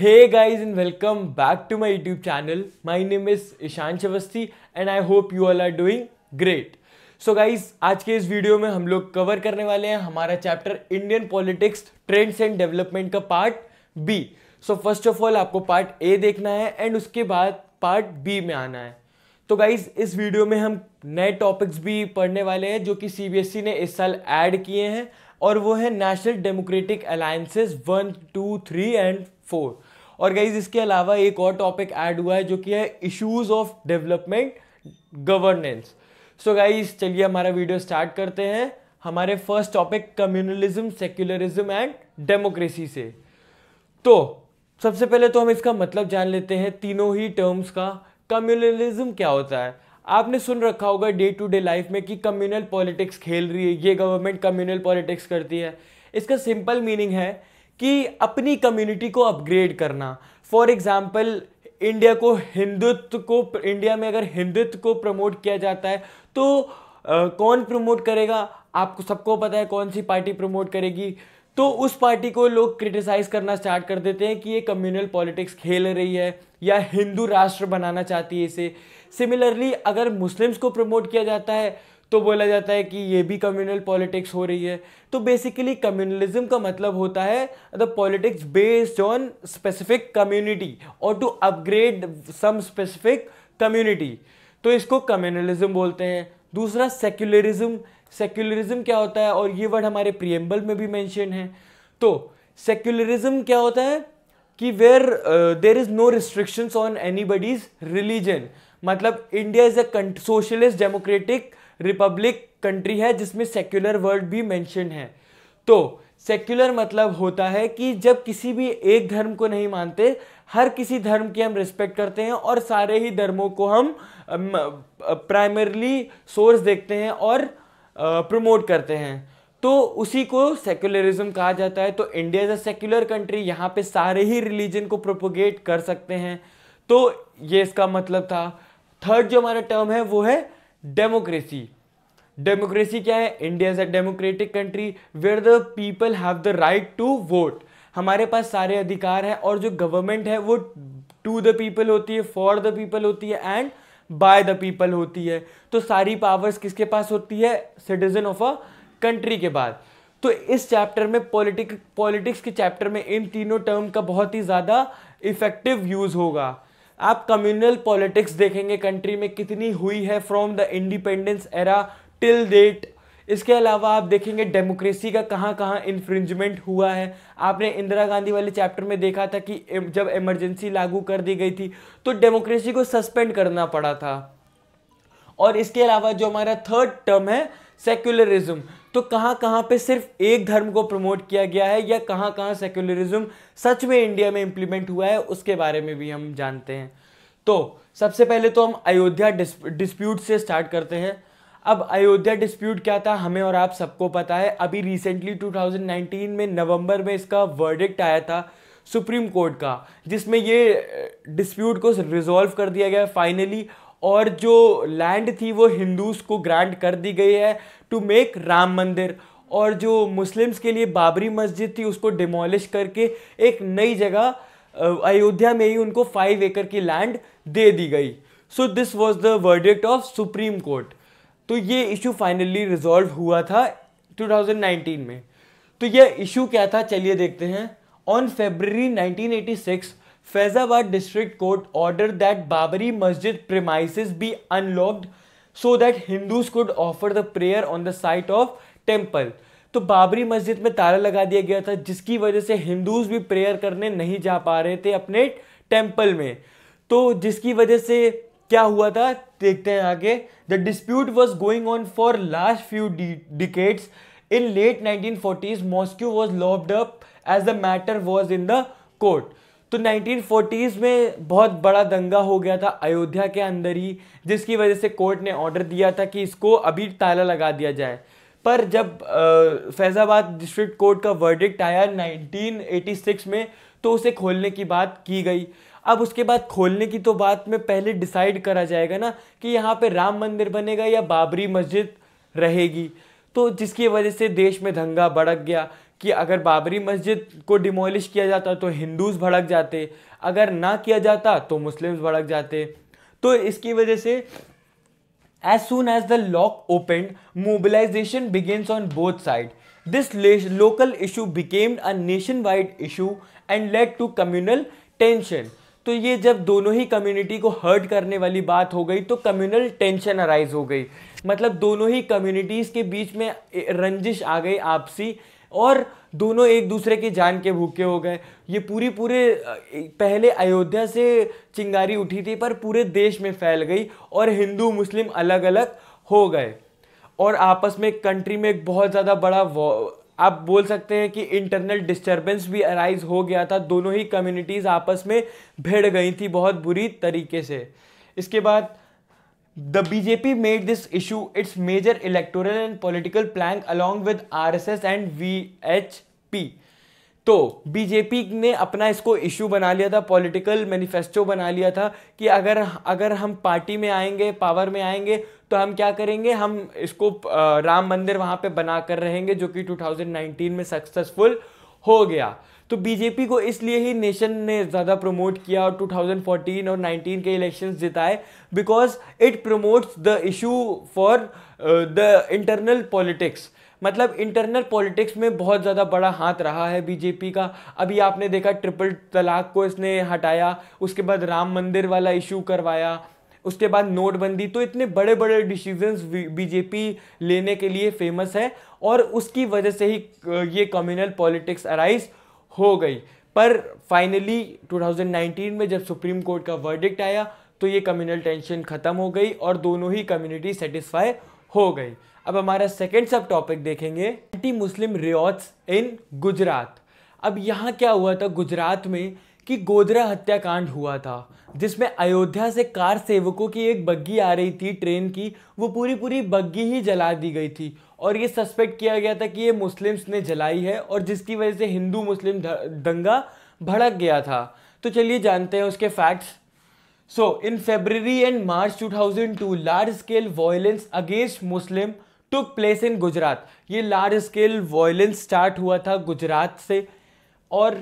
Hey guys and welcome back to my YouTube channel my name is Ishan Chavasti and I hope you all are doing great so guys आज के इस video में हम लोग cover करने वाले हैं हमारा chapter Indian politics trends and development का part B so first of all आपको पार्ट ए देखना है एंड उसके बाद पार्ट बी में आना है तो गाइज इस वीडियो में हम नए टॉपिक्स भी पढ़ने वाले हैं जो कि ई e ने इस साल ऐड किए हैं और वो है national democratic alliances one two three and four और गाइज इसके अलावा एक और टॉपिक ऐड हुआ है जो कि है issues of development governance so guys चलिए हमारा वीडियो स्टार्ट करते हैं हमारे first topic communalism secularism and democracy से तो सबसे पहले तो हम इसका मतलब जान लेते हैं तीनों ही टर्म्स का कम्युनलिज्म क्या होता है आपने सुन रखा होगा डे टू डे लाइफ में कि कम्युनल पॉलिटिक्स खेल रही है ये गवर्नमेंट कम्युनल पॉलिटिक्स करती है इसका सिंपल मीनिंग है कि अपनी कम्युनिटी को अपग्रेड करना फॉर एग्ज़ाम्पल इंडिया को हिंदुत्व को इंडिया में अगर हिंदुत्व को प्रमोट किया जाता है तो आ, कौन प्रमोट करेगा आपको सबको पता है कौन सी पार्टी प्रमोट करेगी तो उस पार्टी को लोग क्रिटिसाइज करना स्टार्ट कर देते हैं कि ये कम्युनल पॉलिटिक्स खेल रही है या हिंदू राष्ट्र बनाना चाहती है इसे सिमिलरली अगर मुस्लिम्स को प्रमोट किया जाता है तो बोला जाता है कि ये भी कम्युनल पॉलिटिक्स हो रही है तो बेसिकली कम्युनलिज्म का मतलब होता है the politics based on specific community और to upgrade some specific community तो इसको कम्युनलिज्म बोलते हैं दूसरा सेक्युलरिज्म सेक्युलरिज्म क्या होता है और ये वर्ड हमारे प्रियम्बल में भी मैंशन है तो सेक्युलरिज्म क्या होता है कि where there is no restrictions on anybody's religion मतलब India is a socialist democratic republic country है जिसमें सेक्युलर वर्ल्ड भी मेंशन है तो सेक्युलर मतलब होता है कि जब किसी भी एक धर्म को नहीं मानते हर किसी धर्म की हम रिस्पेक्ट करते हैं और सारे ही धर्मों को हम प्राइमरली सोर्स देखते हैं और प्रमोट करते हैं तो उसी को सेक्युलरिज्म कहा जाता है तो India is a secular country यहाँ पे सारे ही रिलीजन को प्रोपोगेट कर सकते हैं तो ये इसका मतलब था थर्ड जो हमारा टर्म है वो है डेमोक्रेसी डेमोक्रेसी क्या है India is a democratic country where the people have the right to vote हमारे पास सारे अधिकार हैं और जो गवर्नमेंट है वो टू द पीपल होती है फॉर द पीपल होती है एंड बाय द पीपल होती है तो सारी पावर्स किसके पास होती है सिटीजन ऑफ अ कंट्री के बाद तो इस चैप्टर में पॉलिटिक पॉलिटिक्स के चैप्टर में इन तीनों टर्म का बहुत ही ज़्यादा इफेक्टिव यूज़ होगा आप कम्युनल पॉलिटिक्स देखेंगे कंट्री में कितनी हुई है from the independence era till date इसके अलावा आप देखेंगे डेमोक्रेसी का कहाँ कहाँ इन्फ्रिंजमेंट हुआ है आपने इंदिरा गांधी वाले चैप्टर में देखा था कि जब इमरजेंसी लागू कर दी गई थी तो डेमोक्रेसी को सस्पेंड करना पड़ा था और इसके अलावा जो हमारा थर्ड टर्म है सेक्युलरिज्म तो कहाँ कहाँ पे सिर्फ एक धर्म को प्रमोट किया गया है या कहाँ कहाँ सेक्युलरिज्म सच में इंडिया में इम्प्लीमेंट हुआ है उसके बारे में भी हम जानते हैं तो सबसे पहले तो हम अयोध्या डिस्प्यूट से स्टार्ट करते हैं अब अयोध्या डिस्प्यूट क्या था हमें और आप सबको पता है अभी रिसेंटली 2019 में नवंबर में इसका वर्डिक्ट आया था सुप्रीम कोर्ट का जिसमें ये डिस्प्यूट को रिजॉल्व कर दिया गया फाइनली और जो लैंड थी वो हिंदूज को ग्रांट कर दी गई है टू मेक राम मंदिर और जो मुस्लिम्स के लिए बाबरी मस्जिद थी उसको डिमोलिश करके एक नई जगह अयोध्या में ही उनको फाइव एकड़ की लैंड दे दी गई so this was the verdict of supreme court तो ये इशू फाइनली रिजॉल्व हुआ था 2019 में तो ये इशू क्या था चलिए देखते हैं on February 1986 Faizabad district court order that Babri Masjid premise be unlocked so that Hindus could offer the prayer on the site of temple तो बाबरी मस्जिद में ताला लगा दिया गया था जिसकी वजह से हिंदूज भी प्रेयर करने नहीं जा पा रहे थे अपने टेम्पल में तो जिसकी वजह से क्या हुआ था देखते हैं आगे the dispute was going on for last few decades in late nineteen forties mosque was locked up as the matter was in the court तो 1940s में बहुत बड़ा दंगा हो गया था अयोध्या के अंदर ही जिसकी वजह से कोर्ट ने ऑर्डर दिया था कि इसको अभी ताला लगा दिया जाए पर जब फैज़ाबाद डिस्ट्रिक्ट कोर्ट का वर्डिक्ट आया 1986 में तो उसे खोलने की बात की गई अब उसके बाद खोलने की तो बात में पहले डिसाइड करा जाएगा ना कि यहाँ पे राम मंदिर बनेगा या बाबरी मस्जिद रहेगी तो जिसकी वजह से देश में दंगा भड़क गया कि अगर बाबरी मस्जिद को डिमोलिश किया जाता तो हिंदूज़ भड़क जाते अगर ना किया जाता तो मुस्लिम्स भड़क जाते तो इसकी वजह से as soon as the lock open mobilisation begins on both side this local issue became a nation wide issue and led to communal tension तो ये जब दोनों ही कम्युनिटी को हर्ट करने वाली बात हो गई तो कम्युनल टेंशन अराइज हो गई मतलब दोनों ही कम्युनिटीज़ के बीच में रंजिश आ गई आपसी और दोनों एक दूसरे की जान के भूखे हो गए ये पूरी पूरे पहले अयोध्या से चिंगारी उठी थी पर पूरे देश में फैल गई और हिंदू मुस्लिम अलग अलग हो गए और आपस में कंट्री में एक बहुत ज़्यादा बड़ा आप बोल सकते हैं कि इंटरनल डिस्टर्बेंस भी अराइज हो गया था दोनों ही कम्युनिटीज आपस में भिड़ गई थी बहुत बुरी तरीके से इसके बाद the BJP made this issue its major electoral and political plank along with R S S and V H P तो बीजेपी ने अपना इसको इशू बना लिया था पॉलिटिकल मैनिफेस्टो बना लिया था कि अगर अगर हम पार्टी में आएंगे पावर में आएंगे तो हम क्या करेंगे हम इसको राम मंदिर वहाँ पे बना कर रहेंगे जो कि 2019 में सक्सेसफुल हो गया तो बीजेपी को इसलिए ही नेशन ने ज़्यादा प्रमोट किया और 2014 और 19 के इलेक्शंस जिताए because it promotes the issue for the internal politics मतलब इंटरनल पॉलिटिक्स में बहुत ज़्यादा बड़ा हाथ रहा है बीजेपी का अभी आपने देखा ट्रिपल तलाक को इसने हटाया उसके बाद राम मंदिर वाला इशू करवाया उसके बाद नोटबंदी तो इतने बड़े बड़े डिसीजंस बीजेपी लेने के लिए फेमस है और उसकी वजह से ही ये कम्युनल पॉलिटिक्स अराइज हो गई पर फाइनली 2019 में जब सुप्रीम कोर्ट का वर्डिक्ट आया तो ये कम्युनल टेंशन ख़त्म हो गई और दोनों ही कम्युनिटी सेटिस्फाई हो गई अब हमारा सेकेंड सब टॉपिक देखेंगे एंटी मुस्लिम रियॉर्ट्स इन गुजरात अब यहाँ क्या हुआ था गुजरात में कि गोदरा हत्याकांड हुआ था जिसमें अयोध्या से कार सेवकों की एक बग्गी आ रही थी ट्रेन की वो पूरी पूरी बग्गी ही जला दी गई थी और ये सस्पेक्ट किया गया था कि ये मुस्लिम्स ने जलाई है और जिसकी वजह से हिंदू मुस्लिम दंगा भड़क गया था तो चलिए जानते हैं उसके facts so in February and March 2002 large scale violence against Muslim took place in Gujarat ये लार्ज स्केल वायलेंस स्टार्ट हुआ था गुजरात से और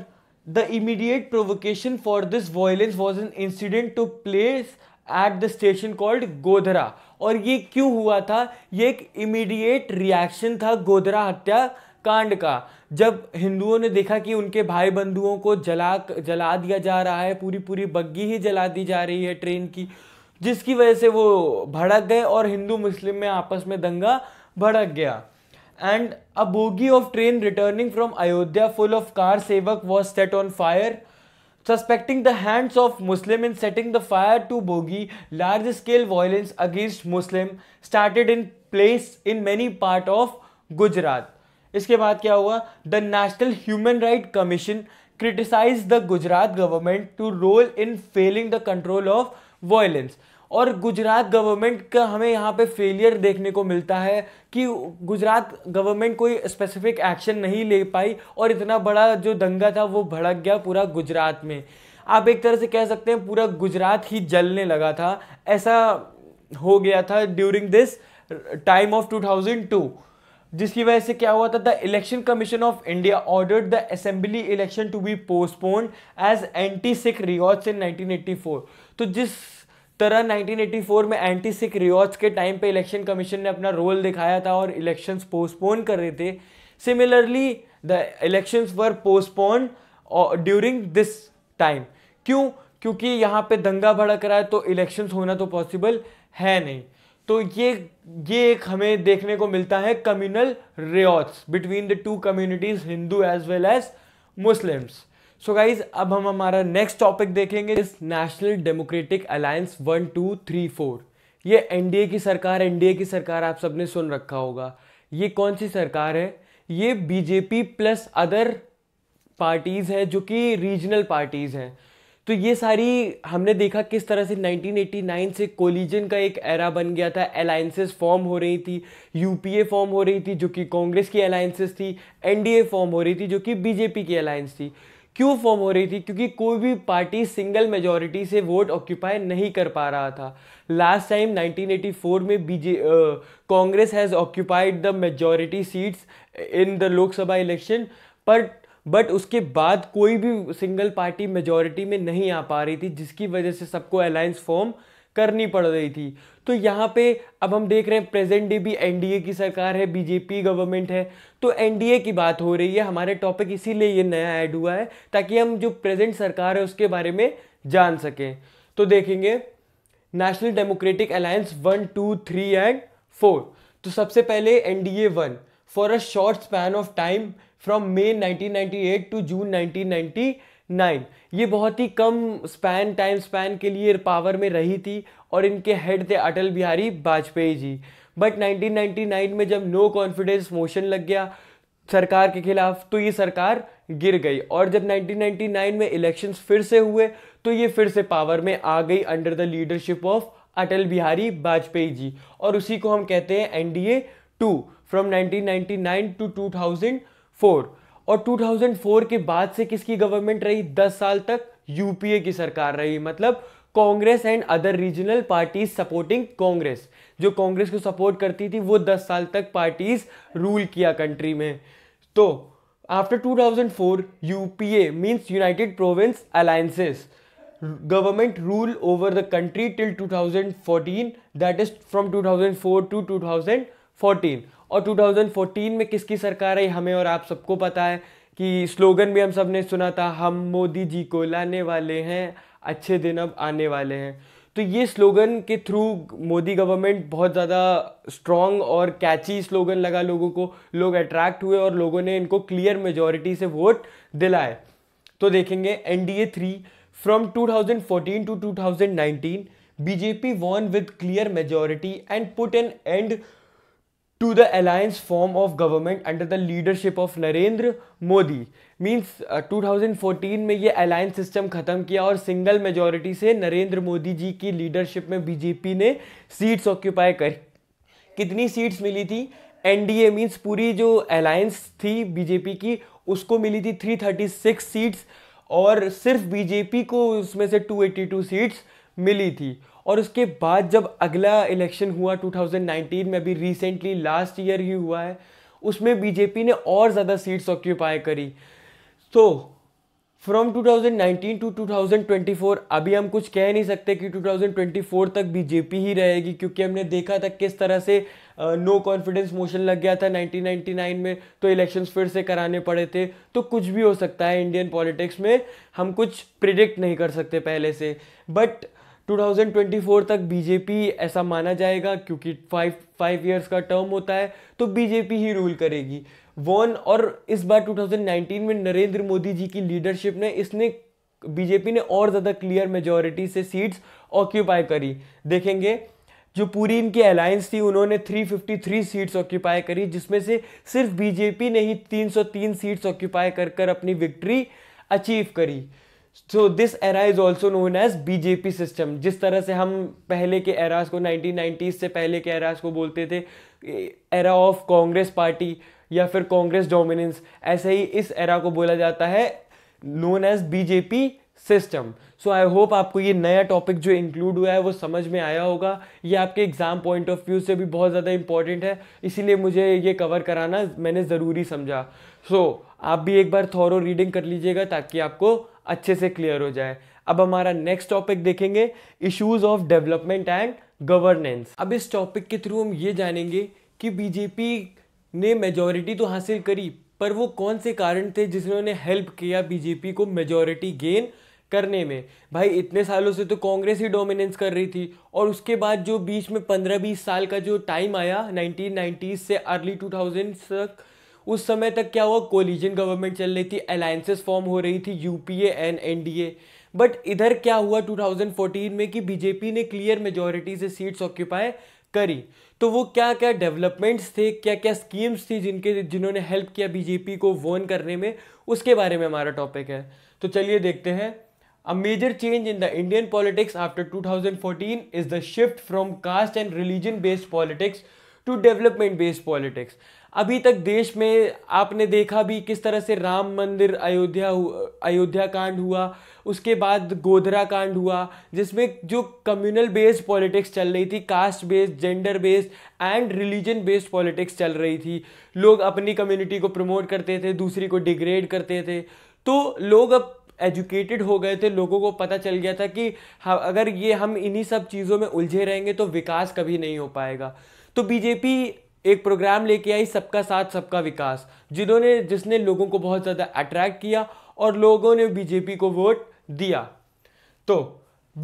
the immediate provocation for this violence was an incident took place at the station called Godhra और ये क्यों हुआ था ये एक इमीडिएट रिएक्शन था गोधरा हत्या कांड का जब हिंदुओं ने देखा कि उनके भाई बंधुओं को जला जला दिया जा रहा है पूरी पूरी बग्गी ही जला दी जा रही है ट्रेन की जिसकी वजह से वो भड़क गए और हिंदू मुस्लिम में आपस में दंगा भड़क गया and a bogie of train returning from Ayodhya full of kar sevak was set on fire suspecting the hands of Muslim in setting the fire to bogie large scale violence against Muslim started in place in many part of Gujarat इसके बाद क्या हुआ the national human right commission criticise the Gujarat government to role in failing the control of violence और Gujarat government का हमें यहाँ पे failure देखने को मिलता है कि गुजरात गवर्नमेंट कोई स्पेसिफिक एक्शन नहीं ले पाई और इतना बड़ा जो दंगा था वो भड़क गया पूरा गुजरात में आप एक तरह से कह सकते हैं पूरा गुजरात ही जलने लगा था ऐसा हो गया था ड्यूरिंग दिस टाइम ऑफ 2002 जिसकी वजह से क्या हुआ था the election commission of India order the assembly election to be postpone as anti Sikh riots in 1984 तो जिस तरह 1984 में एंटी सिख रिवॉर्ड्स के टाइम पे इलेक्शन कमीशन ने अपना रोल दिखाया था और इलेक्शंस पोस्टपोन कर रहे थे similarly the elections were postpone during this time क्यों क्योंकि यहाँ पे दंगा भड़क रहा है तो इलेक्शंस होना तो पॉसिबल है नहीं तो ये ये एक हमें देखने को मिलता है communal race between the two communities Hindu as well as Muslims so guys अब हम हमारा नेक्स्ट टॉपिक देखेंगे इस national democratic alliance one two three four ये एनडीए की सरकार एनडीए की सरकार आप सबने सुन रखा होगा ये कौन सी सरकार है ये बीजेपी प्लस अदर पार्टीज़ है जो कि रीजनल पार्टीज़ हैं तो ये सारी हमने देखा किस तरह से 1989 से कोलिजन का एक एरा बन गया था अलायंसेस फॉर्म हो रही थी यूपीए फॉर्म हो रही थी जो कि कांग्रेस की अलायंसेस थी एनडीए फॉर्म हो रही थी जो कि बीजेपी की अलायंस थी क्यों फॉर्म हो रही थी क्योंकि कोई भी पार्टी सिंगल मेजोरिटी से वोट ऑक्यूपाई नहीं कर पा रहा था लास्ट टाइम 1984 में बीजे Congress has occupied the majority seats in the Lok Sabha election but but उसके बाद कोई भी सिंगल पार्टी मेजोरिटी में नहीं आ पा रही थी जिसकी वजह से सबको अलायंस फॉर्म करनी पड़ रही थी तो यहाँ पे अब हम देख रहे हैं प्रेजेंट डे भी एनडीए की सरकार है बीजेपी गवर्नमेंट है तो एनडीए की बात हो रही है हमारे टॉपिक इसीलिए ये नया ऐड हुआ है ताकि हम जो प्रेजेंट सरकार है उसके बारे में जान सकें तो देखेंगे national democratic alliance one two three and four तो सबसे पहले NDA one for a short span of time from May 1998 to June 1999 ये बहुत ही कम स्पैन टाइम स्पैन के लिए पावर में रही थी और इनके हेड थे अटल बिहारी वाजपेयी जी बट 1999 में जब नो कॉन्फिडेंस मोशन लग गया सरकार के खिलाफ तो ये सरकार गिर गई और जब 1999 में इलेक्शंस फिर से हुए तो ये फिर से पावर में आ गई under the leadership of Atal Bihari Vajpayee ji और उसी को हम कहते हैं NDA two from 1999 to 2000 four और 2004 के बाद से किसकी गवर्नमेंट रही 10 साल तक यूपीए की सरकार रही मतलब Congress and other regional parties supporting Congress जो कांग्रेस को सपोर्ट करती थी वो 10 साल तक पार्टीज रूल किया कंट्री में तो after 2004 UPA means united province alliances till two thousand the that is 2014 two thousand four 2004 two thousand 2014 और 2014 में किसकी सरकार आई हमें और आप सबको पता है कि स्लोगन भी हम सब ने सुना था हम मोदी जी को लाने वाले हैं अच्छे दिन अब आने वाले हैं तो ये स्लोगन के थ्रू मोदी गवर्नमेंट बहुत ज़्यादा स्ट्रॉन्ग और कैची स्लोगन लगा लोगों को लोग अट्रैक्ट हुए और लोगों ने इनको क्लियर मेजोरिटी से वोट दिलाए तो देखेंगे N D A three from two thousand fourteen to two thousand nineteen BJP won with clear majority and put an end to the alliance form of government under the leadership of Narendra Modi means uh, 2014 में ये alliance system ख़त्म किया और single majority से नरेंद्र मोदी जी की leadership में BJP ने seats occupy कर कितनी सीट्स मिली थी एन डी ए मीन्स पूरी जो अलायंस थी बीजेपी की उसको मिली थी 336 सीट्स और सिर्फ बीजेपी को उसमें से 282 सीट्स मिली थी और उसके बाद जब अगला इलेक्शन हुआ 2019 में अभी रिसेंटली लास्ट ईयर ही हुआ है उसमें बीजेपी ने और ज़्यादा सीट्स ऑक्यूपाई करी तो फ्रॉम 2019 टू 2024 अभी हम कुछ कह नहीं सकते कि 2024 तक बीजेपी ही रहेगी क्योंकि हमने देखा था किस तरह से नो कॉन्फिडेंस मोशन लग गया था 1999 में तो इलेक्शंस फिर से कराने पड़े थे तो कुछ भी हो सकता है इंडियन पॉलिटिक्स में हम कुछ प्रिडिक्ट नहीं कर सकते पहले से बट 2024 तक बीजेपी ऐसा माना जाएगा क्योंकि फाइव फाइव ईयर्स का टर्म होता है तो बीजेपी ही रूल करेगी वन और इस बार 2019 में नरेंद्र मोदी जी की लीडरशिप ने इसने बीजेपी ने और ज़्यादा क्लियर मेजोरिटी से सीट्स ऑक्यूपाई करी देखेंगे जो पूरी इनकी अलायंस थी उन्होंने 353 सीट्स ऑक्यूपाई करी जिसमें से सिर्फ बीजेपी ने ही 303 सीट्स ऑक्यूपाई कर कर अपनी विक्ट्री अचीव करी so this era is also known as BJP system जिस तरह से हम पहले के एराज को 1990s से पहले के एराज को बोलते थे एरा ऑफ कांग्रेस पार्टी या फिर कांग्रेस डोमिनेंस ऐसे ही इस एरा को बोला जाता है known as BJP system so I hope आपको ये नया टॉपिक जो इंक्लूड हुआ है वो समझ में आया होगा ये आपके एग्ज़ाम पॉइंट ऑफ व्यू से भी बहुत ज़्यादा इंपॉर्टेंट है इसीलिए मुझे ये कवर कराना मैंने ज़रूरी समझा सो so, आप भी एक बार थॉरो रीडिंग कर लीजिएगा ताकि आपको अच्छे से क्लियर हो जाए अब हमारा नेक्स्ट टॉपिक देखेंगे issues of development and governance अब इस टॉपिक के थ्रू हम ये जानेंगे कि बीजेपी ने मेजॉरिटी तो हासिल करी पर वो कौन से कारण थे जिसने उन्हें हेल्प किया बीजेपी को मेजॉरिटी गेन करने में भाई इतने सालों से तो कांग्रेस ही डोमिनेंस कर रही थी और उसके बाद जो बीच में पंद्रह बीस साल का जो टाइम आया नाइनटीन से अर्ली टू तक उस समय तक क्या हुआ कोलिजन गवर्नमेंट चल रही थी अलायंसेस फॉर्म हो रही थी यूपीए एंड एनडीए बट इधर क्या हुआ 2014 में कि बीजेपी ने क्लियर मेजोरिटी से सीट्स ऑक्यूपाई करी तो वो क्या क्या डेवलपमेंट्स थे क्या क्या स्कीम्स थी जिनके जिन्होंने हेल्प किया बीजेपी को वोन करने में उसके बारे में हमारा टॉपिक है तो चलिए देखते हैं change in the Indian politics after two thousand 2014 is the shift from caste and religion based politics to development based politics अभी तक देश में आपने देखा भी किस तरह से राम मंदिर अयोध्या अयोध्या कांड हुआ उसके बाद गोधरा कांड हुआ जिसमें जो कम्युनल बेस्ड पॉलिटिक्स चल रही थी caste based gender based and religion based politics चल रही थी लोग अपनी कम्युनिटी को प्रमोट करते थे दूसरी को डिग्रेड करते थे तो लोग अब एजुकेटेड हो गए थे लोगों को पता चल गया था कि अगर ये हम इन्हीं सब चीज़ों में उलझे रहेंगे तो विकास कभी नहीं हो पाएगा तो बीजेपी एक प्रोग्राम लेके आई सबका साथ सबका विकास जिन्होंने जिसने लोगों को बहुत ज़्यादा अट्रैक्ट किया और लोगों ने बीजेपी को वोट दिया तो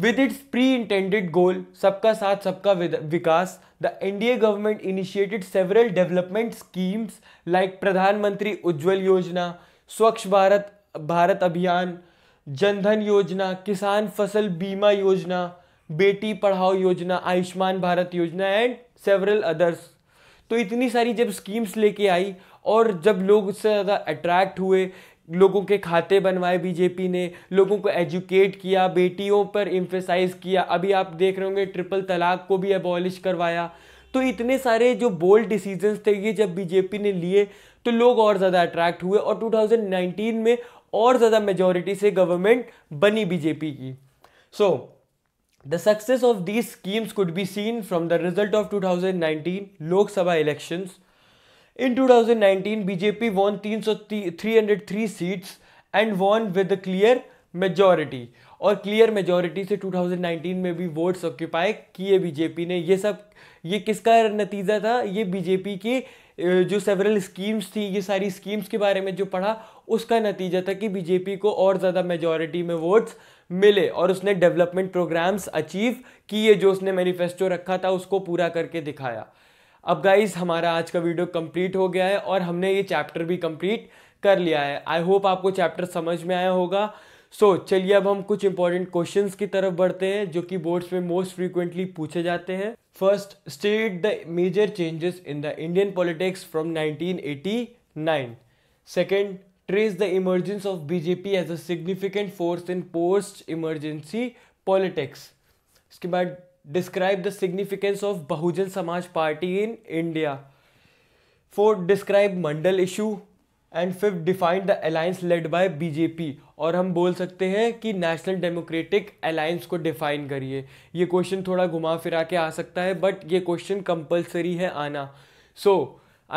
with its pre intended goal सबका साथ सबका विकास, the NDA government initiated several development schemes like प्रधानमंत्री मंत्री उज्ज्वल योजना स्वच्छ भारत भारत अभियान जनधन योजना किसान फसल बीमा योजना बेटी पढ़ाओ योजना आयुष्मान भारत योजना एंड सेवरल अदर्स तो इतनी सारी जब स्कीम्स लेके आई और जब लोग उससे ज़्यादा अट्रैक्ट हुए लोगों के खाते बनवाए बीजेपी ने लोगों को एजुकेट किया बेटियों पर इम्फेसाइज किया अभी आप देख रहे होंगे ट्रिपल तलाक को भी एबॉलिश करवाया तो इतने सारे जो बोल्ड डिसीजंस थे ये जब बीजेपी ने लिए तो लोग और ज़्यादा अट्रैक्ट हुए और 2019 में और ज़्यादा मेजोरिटी से गवर्नमेंट बनी बीजेपी की so so, The success of these schemes could be seen from the result of 2019 Lok Sabha elections. In 2019, BJP won 303 seats and won with a clear majority. और clear majority से 2019 में भी votes occupy किए BJP ने ये सब ये किसका नतीजा था ये बीजेपी की जो सेवरल स्कीम्स थी ये सारी स्कीम्स के बारे में जो पढ़ा उसका नतीजा था कि बीजेपी को और ज़्यादा मेजोरिटी में वोट्स मिले और उसने डेवलपमेंट प्रोग्राम्स अचीव किए जो उसने मैनिफेस्टो रखा था उसको पूरा करके दिखाया अब गाइज हमारा आज का वीडियो कंप्लीट हो गया है और हमने ये चैप्टर भी कंप्लीट कर लिया है आई होप आपको चैप्टर समझ में आया होगा सो so, चलिए अब हम कुछ इंपॉर्टेंट क्वेश्चन की तरफ बढ़ते हैं जो कि बोर्ड्स में मोस्ट फ्रीक्वेंटली पूछे जाते हैं first state the major changes in the Indian politics from 1989 second trace the emergence of BJP as a significant force in post emergency politics इसके बाद describe the significance of Bahujan Samaj party in India fourth describe Mandal issue and fifth defined the alliance led by BJP और हम बोल सकते हैं कि national democratic alliance को define करिए ये क्वेश्चन थोड़ा घुमा फिरा के आ सकता है बट ये क्वेश्चन कंपलसरी है आना सो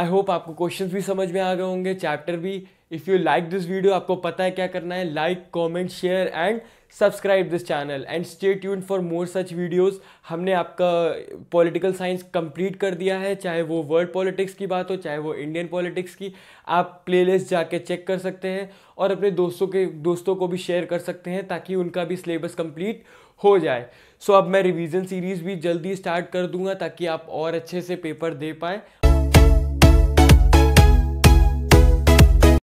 आई होप आपको क्वेश्चंस भी समझ में आ गए होंगे चैप्टर भी if you like this video आपको पता है क्या करना है like comment share and subscribe this channel and stay tune for more such videos हमने आपका पॉलिटिकल साइंस कंप्लीट कर दिया है चाहे वो वर्ल्ड पॉलिटिक्स की बात हो चाहे वो इंडियन पॉलिटिक्स की आप प्लेलिस्ट जाके चेक कर सकते हैं और अपने दोस्तों के दोस्तों को भी शेयर कर सकते हैं ताकि उनका भी सिलेबस कंप्लीट हो जाए सो so, अब मैं रिवीजन सीरीज़ भी जल्दी स्टार्ट कर दूंगा ताकि आप और अच्छे से पेपर दे पाएँ